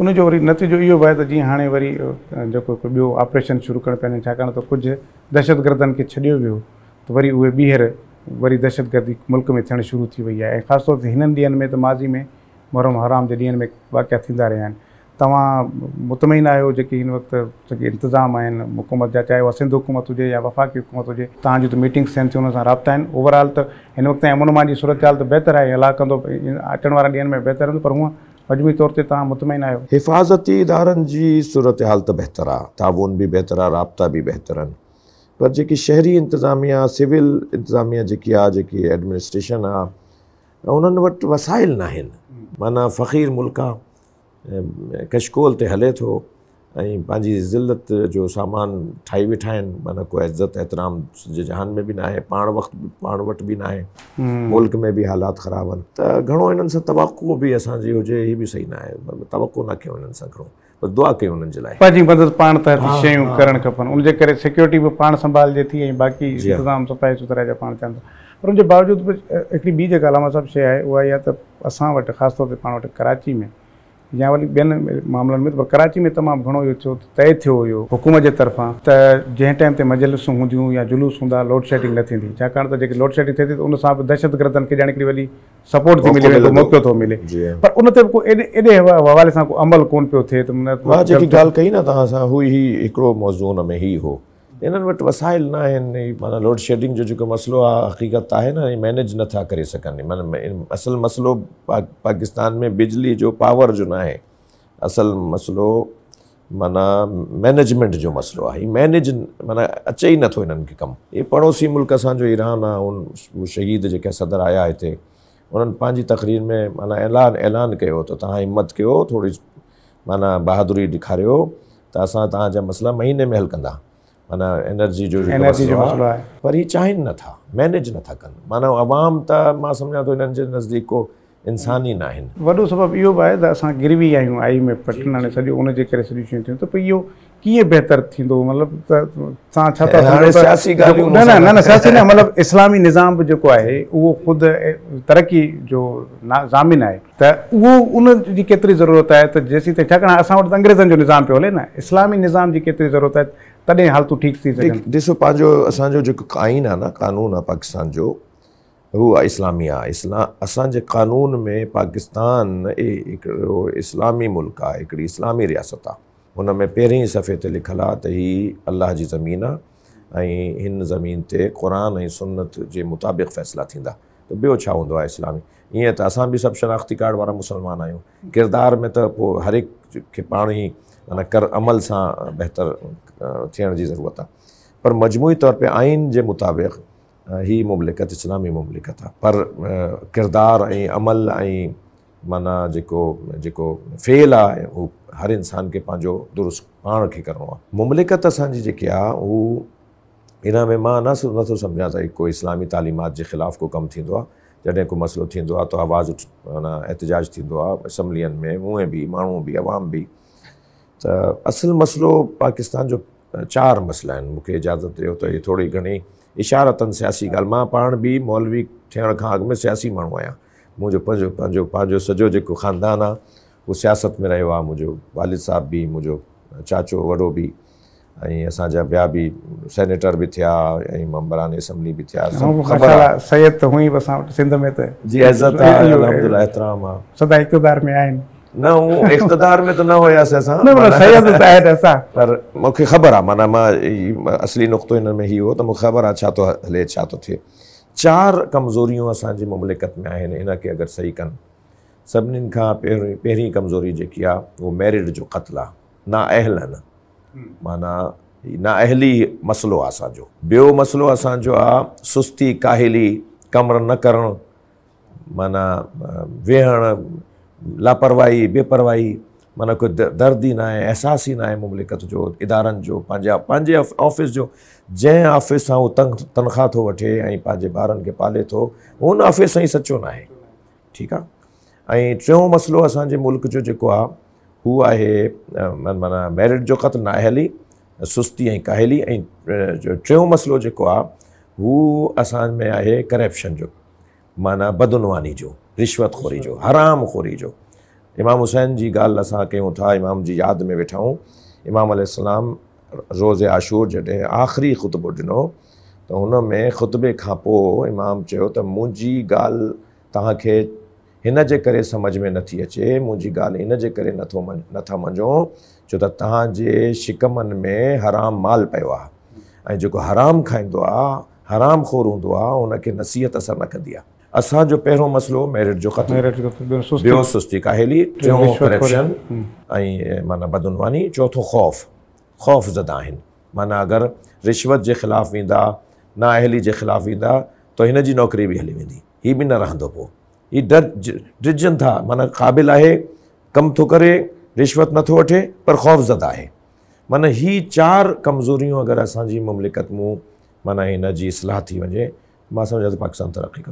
उनजो वो नतीजो इहो है आहे त जीअं हाणे बो ऑपरेशन शुरू करणु पिया आहिनि छाकाणि त कुझु दहशतगर्दनि खे छॾियो वियो त वरी उहे ॿीहर वरी दहशतगर्दी मुल्क में थे शुरू थी वई आहे ऐं ख़ासि तौर ते हिननि में त माज़ी में मुहरम हराम के ॾींहंनि में वाक़िया थींदा रहिया आहिनि मुतमिन आहियो जेके हिन वक़्तु जेके इंतिज़ाम हुकूमत जहाँ चाहे उहा सिंध हुकूमत हुजे या वफ़ाक़ी हुकूमत हुजे तो त मीटिंग्स थियनि थियूं हुन सां ओवरऑल तो हिन वक़्तु अमन मान जी सूरत हाल तो बेहतर है हलाकंदो अचण वारनि ॾींहंनि में बहितर रहंदो पर हूअं मजमू तौर से तव्हां मुतमिन आहियो हिफ़ाज़ती इदारनि जी सूरत हाल तो बेहतर आहे ताउन बि बहितरु आहे राब्ता बि बहितर आहिनि पर जी शहरी इंतजामिया सिविल इंतजामिया जी आहे एडमिनिस्ट्रेशन आहे उन्हनि वटि वसाइल ना माना फ़क़ीर मुल्क कशकोल ते हले थो ऐं पंहिंजी जो सामान ठाही वेठा आहिनि माना को इज्जत एतिराम जहान में भी ना आहे पाण वक़्तु पाण वटि बि हम्म। मुल्क में भी हालात खराब आहिनि त घणो इन्हनि सां तवको बि असांजी हुजे हीअ सही ना आहे तवको न कयूं हिननि सां घणो दुआ कयूं हुननि जे मदद पाण त शयूं करणु सिक्योरिटी बि पाण संभालजे थी बाक़ी इंतज़ाम सफ़ाई सुथराए जा पाण थियनि पर हुनजे बावजूदि बि हिकिड़ी ॿी जेका अलामा साहिबु शइ आहे उहा इहा त असां वटि ख़ासि तौर ते पाण वटि कराची में જ્યાં વળી બેન મામલાની પર કરાચી મેં तमामु ઘણો तय थो हुयो हुकूमत के तरफा तो जैं टाइम से मजलसू हूंदियूं या जुलूस हूंदा लोडशेडिंग शेडिंग न थींदी छाकाणि त जेके उन सां बि दहशतगर्दनि खे सपोर्ट थी मिले थो मौक़ो थो मिले पर उन ते को एॾे एॾे को अमल कोन मौज़ून में ई हो इन्हनि वटि वसाइल न माना लोड शेडिंग जो जेको मसइलो आहे हक़ीक़त आहे न मैनेज नथा करे सघनि माना असल मसलो पा, पाकिस्तान में बिजली जो पावर जो ना है असल मसलो माना मैनेजमेंट जो मसइलो आहे मैनेज माना अचे ही नो इन कम ये पड़ोसी मुल्क असांजो ईरान आहे उन उहे शहीद जेके सदर आया इतने उन्हनि तकरीर में माना ऐलान ऐलान कयो त तव्हां हिमत माना बहादुरी ॾेखारियो त असां तव्हांजा महीने में हल कंदा माना एनर्जी जो एनर्जी जो मसलो आहे पर हीउ चाहिनि नथा मैनेज नथा कनि माना अवाम त मां सम्झा थो तो हिननि जे नज़दीक को इंसान ई न आहिनि वॾो सबबु इहो बि गिरवी आहियूं आई में पटना हाणे सॼो उनजे करे सॼियूं शयूं थियूं त पोइ इहो कीअं इस्लामी निज़ाम बि जेको आहे उहो ख़ुदि तरक़ी जो ज़ामिन आहे त उहो उन ज़रूरत आहे त जेसी ताईं छाकाणि जो निज़ाम पे हले इस्लामी निज़ाम की केतिरी ज़रूरत है तॾहिं हालतूं ठीक थी सघनि ॾिसो पंहिंजो असांजो कानून आहे पाकिस्तान जो हूअ इस्लामी आहे इस्ला असांजे कानून में पाकिस्तान हिकिड़ो इस्लामी मुल्क आहे इस्लामी रियासत आहे हुन में पहिरीं सफ़े ते लिखियलु आहे त हीअ ज़मीन आहे ऐं ज़मीन से क़ुर सुन्नत के मुताबिक़ फ़ैसला थींदा त ॿियो छा इस्लामी इं तो असां बि सभु शनाख़्ती कार्ड वारा मुस्लमान आहियूं किरदार में तो हर एक के पाण ई माना कर अमल से बेहतर थियण की ज़रूरत आ पर मजमूई तौर पर आइन के मुताबिक़ ही मुमलिकत इस्लामी मुमलिकत पर किरदारु ऐं अमल माना जो जेको फेल आहे हर इंसान के पंहिंजो दुरुस्त पाण के करण आहे मुमलिकत असांजी जेकी आहे उहो इन में मां न नथो सम्झां त को इस्लामी तलीमत के खिलाफ़ को कम थींदो आहे जॾहिं को मसइलो थींदो आहे त आवाज़ माना एहतजाज थींदो में हुए भी मू भी अवाम भी त मसलो पाकिस्तान जो चार मसइला आहिनि इजाज़त ॾियो त इहे थोरी घणी इशारतन सियासी ॻाल्हि मां पाण बि मौलवी थियण खां अॻु में सियासी माण्हू आहियां मुंहिंजो पंहिंजो पंहिंजो पंहिंजो सॼो जेको ख़ानदान आहे उहो सियासत में रहियो आहे मुंहिंजो वालिद साहिब बि मुंहिंजो चाचो वॾो बि ऐं असांजा ॿिया बि सेनेटर बि थिया ऐं मम्बरान असम्बली बि थिया सैद त हुई सिंध में त जी इज़त आहे एतिराम आहे सदा इक़्तदार में आहिनि न हू इक़्तदार में त न हुयासीं असां पर मूंखे ख़बर आहे माना मां असली नुक़्तो हिन में इहो त तो मूंखे ख़बर आहे छा अच्छा थो तो हले छा अच्छा थो तो थिए चारि कमज़ोरियूं असांजी मुमलिकत में आहिनि इन खे अगरि सही कनि सभिनीनि खां पहिरीं कमज़ोरी जेकी आहे मैरिड जो कत्ल आहे ना अहल आहिनि हम्म। माना ना अहली आहे असांजो ॿियो मसइलो असांजो आहे सुस्ती काहिली कमु न करणु माना वेहणु लापरवाही बेपरवाही माना कोई दर्द ई न आहे अहसास ना है आहे मुमलिकत जो इदारन जो पंहिंजा पंहिंजे ऑफिस जो जै ऑफिस सां उहो तंग तनख़्वाह तो वे ऐं पंहिंजे पाले तो उन ऑफिस से ही सचो ना आहे ठीकु आहे ऐं टियों मसइलो मुल्क जो जेको आहे माना मेरिट जो क़तल नाहेली सुस्ती ऐं काहेली ऐं टियों मसइलो जेको आहे हू में आहे करप्शन जो माना बदनवानी जो रिश्वत खोरी जो हराम खोरी जो इमाम हुसैन जी गाल असां कयूं था इमाम जी याद में वेठाऊं इमाम अलाम रोज़ आशूर जॾहिं आख़िरी ख़ुतबो ॾिनो त हुन में ख़ुतबे का पोइ इमाम चयो त मुंहिंजी ॻाल्हि तव्हांखे हिन जे करे सम्झ में नथी अचे मुंहिंजी ॻाल्हि इन जे करे नथो मञ नथा मञो छो त तव्हांजे शिकमनि में हराम माल पियो आहे ऐं जेको हराम खाईंदो आहे हराम खोर हूंदो आहे हुनखे नसीहत असर न कंदी आहे असांजो पहिरों मसलो मेरिट जो ख़तमु ॿियो सुस्ती काहेली टियों करप्शन हम्म। माना बदनवानी चोथों ख़ौफ़ ख़ौफ़ ज़दा माना अगर रिश्वत के खिलाफ वेंदा नाअहली जे ख़िलाफ़ु वेंदा त तो हिन जी नौकिरी हली वी हीअ भी न रहंदो पोइ डर डिजनि था माना क़ाबिल है कम तो करे रिश्वत नो वे पर ख़ौफ़ ज़दा है माना हीअ चार कमज़ोरियूं अगरि असांजी ममलिकत मूं माना हिन जी थी वञे मां सम्झां त पाकिस्तान तरक्की कंदो